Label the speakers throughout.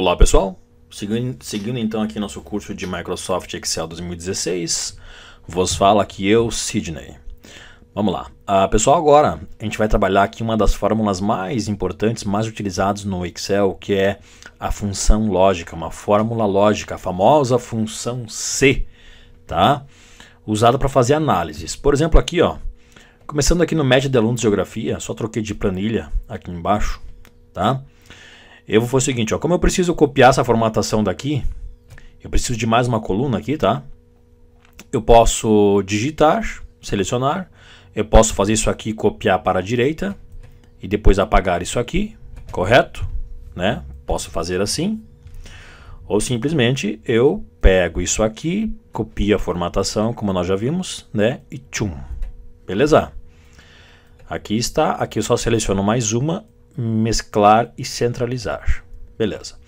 Speaker 1: Olá pessoal, seguindo, seguindo então aqui nosso curso de Microsoft Excel 2016, vos fala aqui eu, Sidney. Vamos lá, ah, pessoal, agora a gente vai trabalhar aqui uma das fórmulas mais importantes, mais utilizadas no Excel, que é a função lógica, uma fórmula lógica, a famosa função C, tá? Usada para fazer análises. Por exemplo, aqui, ó, começando aqui no média de alunos de geografia, só troquei de planilha aqui embaixo, tá? eu vou fazer o seguinte, ó, como eu preciso copiar essa formatação daqui, eu preciso de mais uma coluna aqui, tá? Eu posso digitar, selecionar, eu posso fazer isso aqui, copiar para a direita e depois apagar isso aqui, correto? Né? Posso fazer assim. Ou simplesmente eu pego isso aqui, copio a formatação, como nós já vimos, né? E tchum. Beleza? Aqui está, aqui eu só seleciono mais uma mesclar e centralizar. Beleza.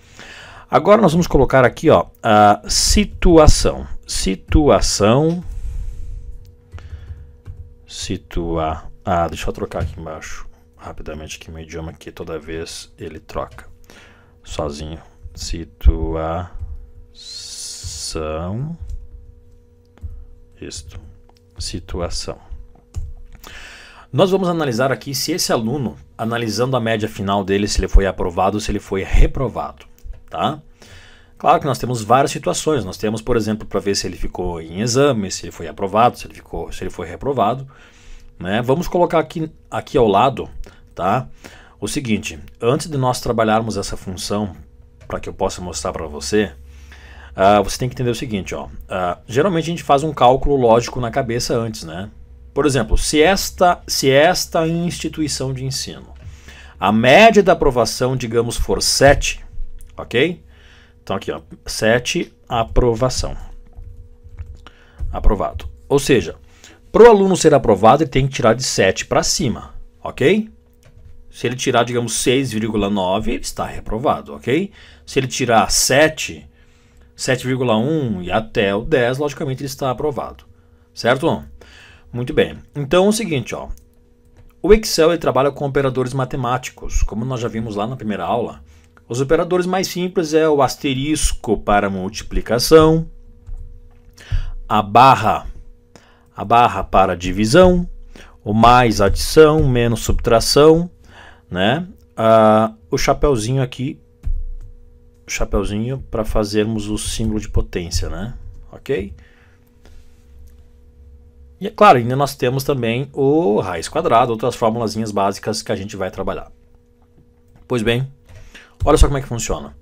Speaker 1: Agora nós vamos colocar aqui ó, a situação. Situação. Situa. Ah, deixa eu trocar aqui embaixo rapidamente que meu idioma aqui toda vez ele troca sozinho. Situação. Isto. Situação. Nós vamos analisar aqui se esse aluno, analisando a média final dele, se ele foi aprovado ou se ele foi reprovado, tá? Claro que nós temos várias situações. Nós temos, por exemplo, para ver se ele ficou em exame, se ele foi aprovado, se ele ficou, se ele foi reprovado, né? Vamos colocar aqui aqui ao lado, tá? O seguinte, antes de nós trabalharmos essa função para que eu possa mostrar para você, uh, você tem que entender o seguinte, ó. Uh, geralmente a gente faz um cálculo lógico na cabeça antes, né? Por exemplo, se esta, se esta instituição de ensino, a média da aprovação, digamos, for 7, ok? Então aqui, 7, aprovação. Aprovado. Ou seja, para o aluno ser aprovado, ele tem que tirar de 7 para cima, ok? Se ele tirar, digamos, 6,9, ele está reprovado, ok? Se ele tirar 7, 7,1 e até o 10, logicamente ele está aprovado, certo? não? Muito bem. Então é o seguinte, ó. O Excel trabalha com operadores matemáticos, como nós já vimos lá na primeira aula. Os operadores mais simples é o asterisco para multiplicação, a barra, a barra para divisão, o mais adição, menos subtração, né? Ah, o chapeuzinho aqui, o chapeuzinho para fazermos o símbolo de potência, né? Ok? E é claro, ainda nós temos também o raiz quadrada, outras formulazinhas básicas que a gente vai trabalhar. Pois bem, olha só como é que funciona.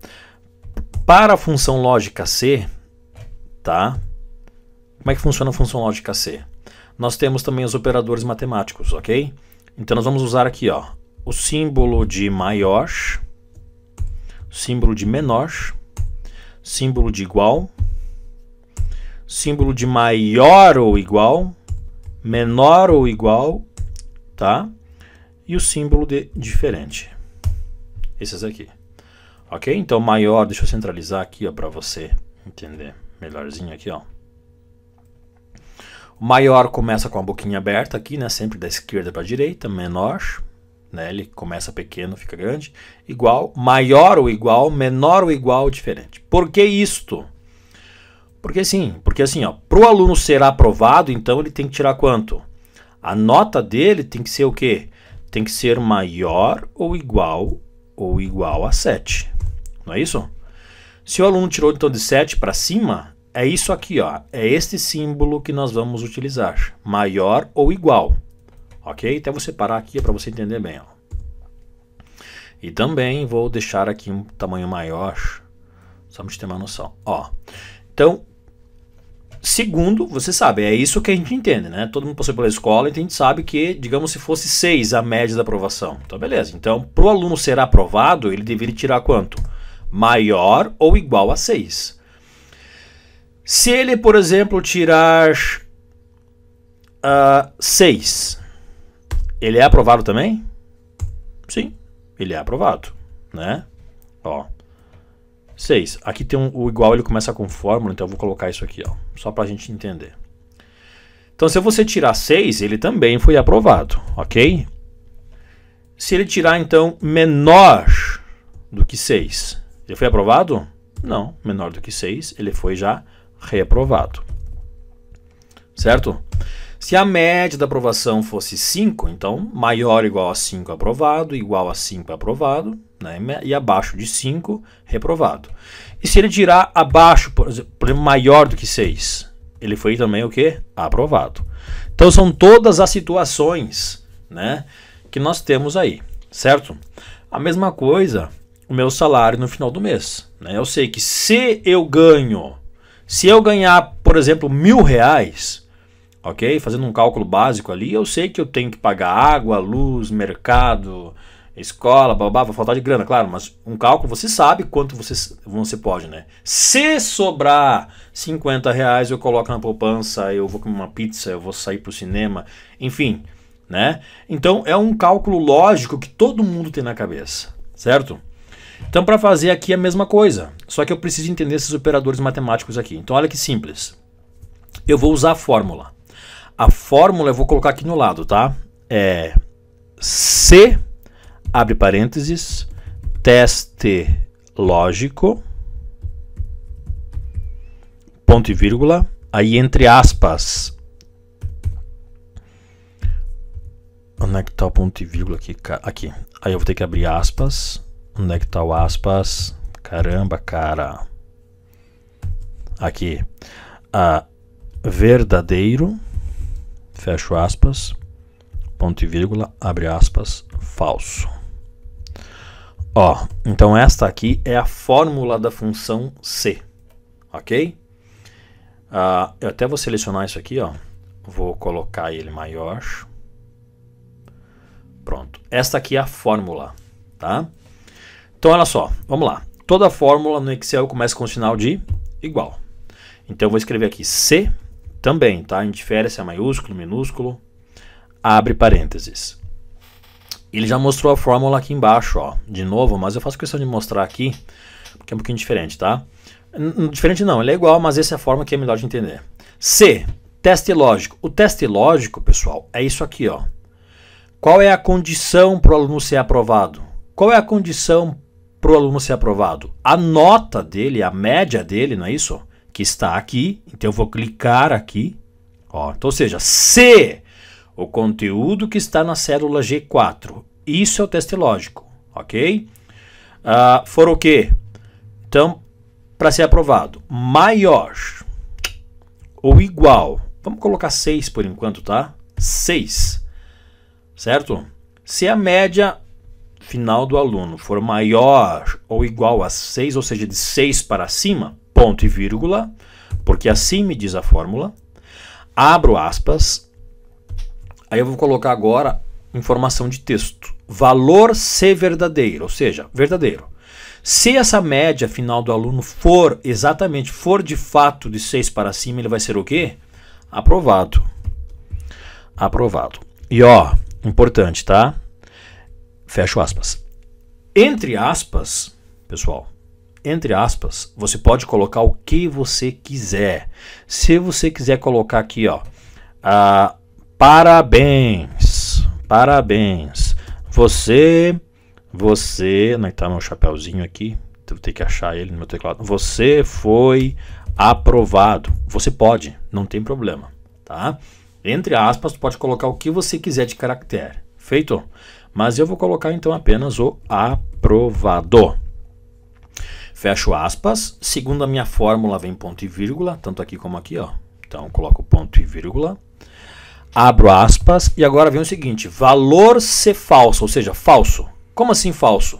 Speaker 1: Para a função lógica C, tá? Como é que funciona a função lógica C? Nós temos também os operadores matemáticos, ok? Então nós vamos usar aqui, ó, o símbolo de maior, símbolo de menor, símbolo de igual, símbolo de maior ou igual menor ou igual, tá? E o símbolo de diferente. Esses aqui. Ok? Então, maior, deixa eu centralizar aqui, ó, para você entender melhorzinho aqui, ó. O maior começa com a boquinha aberta aqui, né? Sempre da esquerda para a direita. Menor, né? Ele começa pequeno, fica grande. Igual, maior ou igual, menor ou igual, diferente. Por que isto? Porque sim, porque assim, ó, pro aluno ser aprovado, então ele tem que tirar quanto? A nota dele tem que ser o quê? Tem que ser maior ou igual ou igual a 7. Não é isso? Se o aluno tirou então de 7 para cima, é isso aqui, ó, é este símbolo que nós vamos utilizar, maior ou igual. OK? Até vou separar aqui para você entender bem, ó. E também vou deixar aqui um tamanho maior, só para gente ter uma noção. Ó, então, segundo, você sabe, é isso que a gente entende, né? Todo mundo passou pela escola, então a gente sabe que, digamos, se fosse 6 a média da aprovação. Então, beleza. Então, para o aluno ser aprovado, ele deveria tirar quanto? Maior ou igual a 6. Se ele, por exemplo, tirar uh, ah, 6, ele é aprovado também? Sim, ele é aprovado, né? Ó. 6. Aqui tem um, o igual, ele começa com fórmula, então eu vou colocar isso aqui, ó, só para a gente entender. Então, se você tirar 6, ele também foi aprovado, ok? Se ele tirar, então, menor do que 6, ele foi aprovado? Não, menor do que 6, ele foi já reprovado. Certo? Se a média da aprovação fosse 5, então maior igual a 5 aprovado, igual a 5 aprovado, né? e abaixo de 5, reprovado. E se ele tirar abaixo, por exemplo, maior do que 6, ele foi também o que? Aprovado. Então são todas as situações né, que nós temos aí, certo? A mesma coisa, o meu salário no final do mês. Né? Eu sei que se eu ganho, se eu ganhar, por exemplo, mil reais, ok? Fazendo um cálculo básico ali, eu sei que eu tenho que pagar água, luz, mercado, escola, babá, vai faltar de grana, claro, mas um cálculo você sabe quanto você, você pode, né? Se sobrar 50 reais, eu coloco na poupança, eu vou comer uma pizza, eu vou sair pro cinema, enfim, né? Então é um cálculo lógico que todo mundo tem na cabeça, certo? Então para fazer aqui é a mesma coisa, só que eu preciso entender esses operadores matemáticos aqui. Então olha que simples. Eu vou usar a fórmula. A fórmula eu vou colocar aqui no lado, tá? É C abre parênteses, teste lógico, ponto e vírgula, aí entre aspas. Onde é que está o ponto e vírgula aqui? Aqui. Aí eu vou ter que abrir aspas. Onde é que está o aspas? Caramba, cara. Aqui. Ah, verdadeiro, fecho aspas, ponto e vírgula, abre aspas, falso. Ó, então esta aqui é a fórmula da função C, ok? Uh, eu até vou selecionar isso aqui, ó. Vou colocar ele maior. Pronto. Esta aqui é a fórmula, tá? Então, olha só. Vamos lá. Toda fórmula no Excel começa com o sinal de igual. Então, eu vou escrever aqui C também, tá? Indifere se é maiúsculo, minúsculo. Abre parênteses. Ele já mostrou a fórmula aqui embaixo, ó, de novo, mas eu faço questão de mostrar aqui, porque é um pouquinho diferente, tá? Diferente não, ele é igual, mas essa é a forma que é melhor de entender. C, teste lógico. O teste lógico, pessoal, é isso aqui, ó. Qual é a condição para o aluno ser aprovado? Qual é a condição para o aluno ser aprovado? A nota dele, a média dele, não é isso? Que está aqui. Então eu vou clicar aqui. Ó, então, ou seja, C o conteúdo que está na célula G4. Isso é o teste lógico, ok? Uh, ah, for o quê? Então, para ser aprovado, maior ou igual, vamos colocar 6 por enquanto, tá? 6, certo? Se a média final do aluno for maior ou igual a 6, ou seja, de 6 para cima, ponto e vírgula, porque assim me diz a fórmula, abro aspas, Aí eu vou colocar agora informação de texto. Valor se verdadeiro, ou seja, verdadeiro. Se essa média final do aluno for exatamente, for de fato de 6 para cima, ele vai ser o quê? Aprovado. Aprovado. E ó, importante, tá? Fecho aspas. Entre aspas, pessoal, entre aspas, você pode colocar o que você quiser. Se você quiser colocar aqui, ó, a Parabéns! Parabéns! Você, você, não né, está meu chapéuzinho aqui, vou ter que achar ele no meu teclado. Você foi aprovado. Você pode, não tem problema, tá? Entre aspas, pode colocar o que você quiser de caractere. Feito? Mas eu vou colocar então apenas o aprovado. Fecho aspas. Segundo a minha fórmula, vem ponto e vírgula, tanto aqui como aqui, ó. Então, coloco ponto e vírgula abro aspas, e agora vem o seguinte: valor ser falso, ou seja, falso. Como assim falso?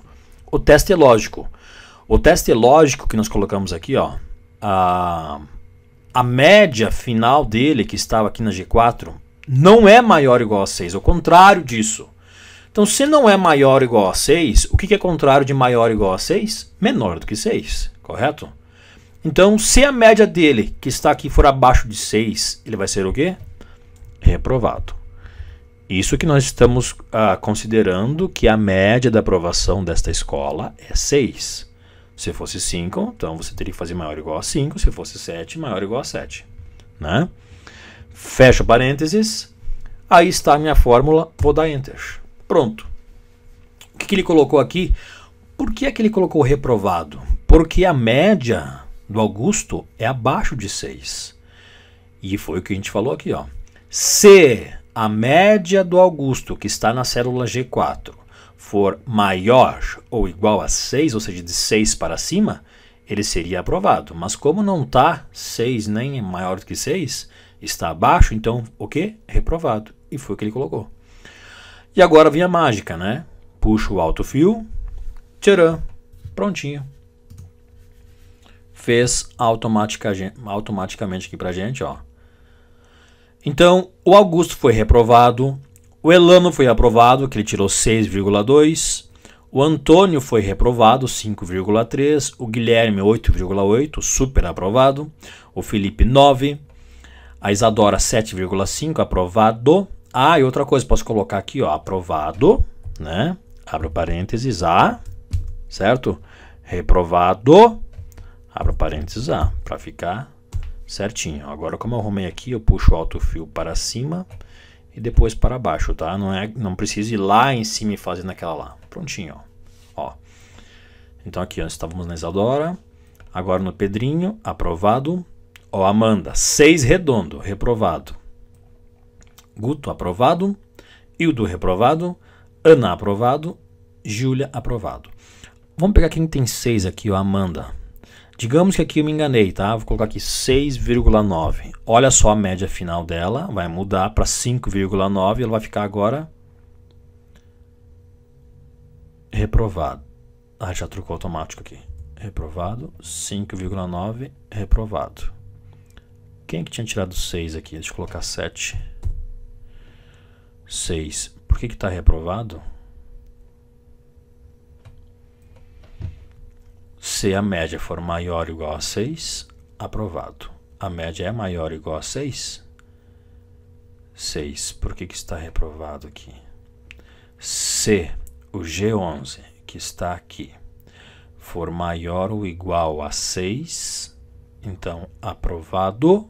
Speaker 1: O teste é lógico. O teste é lógico que nós colocamos aqui, ó, a, a média final dele, que estava aqui na G4, não é maior ou igual a 6, ao contrário disso. Então, se não é maior ou igual a 6, o que, que é contrário de maior ou igual a 6? Menor do que 6, correto? Então, se a média dele, que está aqui, for abaixo de 6, ele vai ser o quê? reprovado. Isso que nós estamos ah, considerando que a média da aprovação desta escola é 6. Se fosse 5, então você teria que fazer maior ou igual a 5. Se fosse 7, maior ou igual a 7. Né? Fecha parênteses. Aí está a minha fórmula. Vou dar Enter. Pronto. O que, que ele colocou aqui? Por que é que ele colocou reprovado? Porque a média do Augusto é abaixo de 6. E foi o que a gente falou aqui, ó. Se a média do Augusto, que está na célula G4, for maior ou igual a 6, ou seja, de 6 para cima, ele seria aprovado. Mas como não está 6 nem maior do que 6, está abaixo, então o que? Reprovado. E foi o que ele colocou. E agora vem a mágica, né? Puxa o alto fio, tcharam, prontinho. Fez automaticamente, automaticamente aqui para gente, ó. Então, o Augusto foi reprovado, o Elano foi aprovado, que ele tirou 6,2, o Antônio foi reprovado, 5,3, o Guilherme 8,8, super aprovado, o Felipe 9, a Isadora 7,5, aprovado. Ah, e outra coisa, posso colocar aqui, ó, aprovado, né? Abro parênteses A, certo? Reprovado, abro parênteses A, para ficar certinho. Agora, como eu arrumei aqui, eu puxo o alto fio para cima e depois para baixo, tá? Não, é, não preciso ir lá em cima e fazer naquela lá. Prontinho, ó. ó. Então aqui, ó, estávamos na Isadora, agora no Pedrinho, aprovado. Ó, Amanda, seis redondo, reprovado. Guto, aprovado. Hildo, reprovado. Ana, aprovado. Júlia, aprovado. Vamos pegar quem tem seis aqui, ó, Amanda. Digamos que aqui eu me enganei, tá? Vou colocar aqui 6,9. Olha só a média final dela, vai mudar para 5,9, ela vai ficar agora reprovado. Ah, já trocou automático aqui. Reprovado, 5,9, reprovado. Quem é que tinha tirado 6 aqui? Deixa eu colocar 7. 6. Por que que tá reprovado? Se a média for maior ou igual a 6, aprovado. A média é maior ou igual a 6? 6. Por que, que está reprovado aqui? Se o G11, que está aqui, for maior ou igual a 6, então aprovado.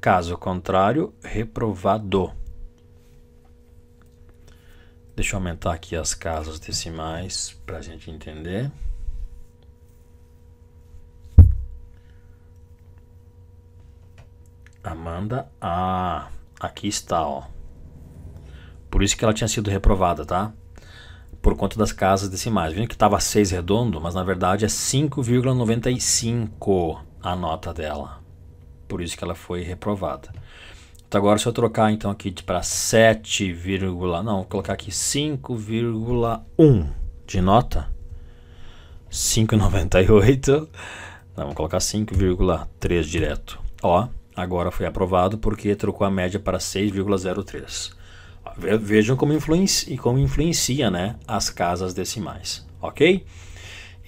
Speaker 1: Caso contrário, reprovado. Deixa eu aumentar aqui as casas decimais para a gente entender. Amanda ah, Aqui está, ó. Por isso que ela tinha sido reprovada, tá? Por conta das casas decimais. Viu que estava 6 redondo, mas na verdade é 5,95 a nota dela. Por isso que ela foi reprovada. Então agora se eu trocar então aqui para 7, não, vou colocar aqui 5,1 de nota. 5,98. Vamos colocar 5,3 direto. Ó, Agora foi aprovado porque trocou a média para 6,03. Vejam como influencia, como influencia né, as casas decimais, ok?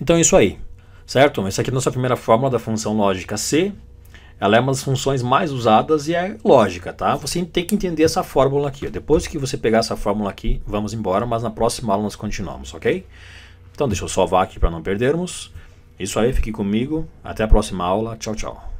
Speaker 1: Então é isso aí, certo? Essa aqui é a nossa primeira fórmula da função lógica C. Ela é uma das funções mais usadas e é lógica, tá? Você tem que entender essa fórmula aqui. Depois que você pegar essa fórmula aqui, vamos embora, mas na próxima aula nós continuamos, ok? Então deixa eu salvar aqui para não perdermos. Isso aí, fique comigo. Até a próxima aula. Tchau, tchau.